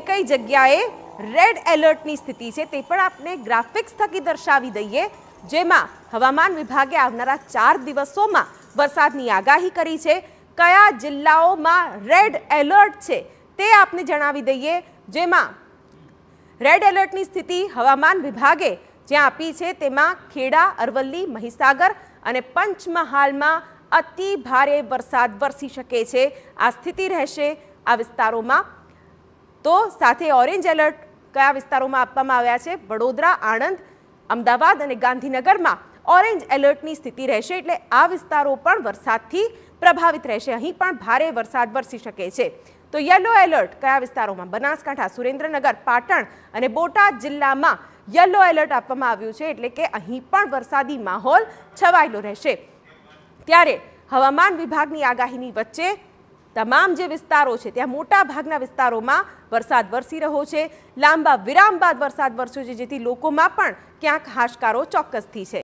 કઈ કઈ જગ્યાએ રેડ એલર્ટની સ્થિતિ છે તે પણ આપણે ગ્રાફિક્સ થકી દર્શાવી દઈએ જેમાં હવામાન વિભાગે આવનારા ચાર દિવસોમાં વરસાદની આગાહી કરી છે કયા જિલ્લાઓમાં રેડ એલર્ટ છે તે આપને જણાવી દઈએ જેમાં રેડ એલર્ટની સ્થિતિ હવામાન વિભાગે જ્યાં આપી છે તેમાં ખેડા અરવલ્લી મહીસાગર અને પંચમહાલમાં અતિ ભારે વરસાદ વરસી શકે છે આ સ્થિતિ રહેશે આ વિસ્તારોમાં તો સાથે ઓરેન્જ એલર્ટ કયા વિસ્તારોમાં આપવામાં આવ્યા છે વડોદરા આણંદ અમદાવાદ અને ગાંધીનગરમાં ઓરેન્જ એલર્ટની સ્થિતિ રહેશે એટલે આ વિસ્તારો પણ વરસાદથી પ્રભાવિત રહેશે અહીં પણ ભારે વરસાદ વરસી શકે છે તો યલો એલર્ટ કયા વિસ્તારોમાં બનાસકાંઠા સુરેન્દ્રનગર પાટણ અને બોટાદ જિલ્લામાં યલો એલર્ટ આપવામાં આવ્યું છે એટલે કે અહીં પણ વરસાદી માહોલ છવાયેલો રહેશે ત્યારે હવામાન વિભાગની આગાહીની વચ્ચે તમામ જે વિસ્તારો છે ત્યાં મોટા ભાગના વિસ્તારોમાં વરસાદ વરસી રહ્યો છે લાંબા વિરામ બાદ વરસાદ વરસ્યો છે જેથી લોકોમાં પણ ક્યાંક હાશકારો ચોક્કસથી છે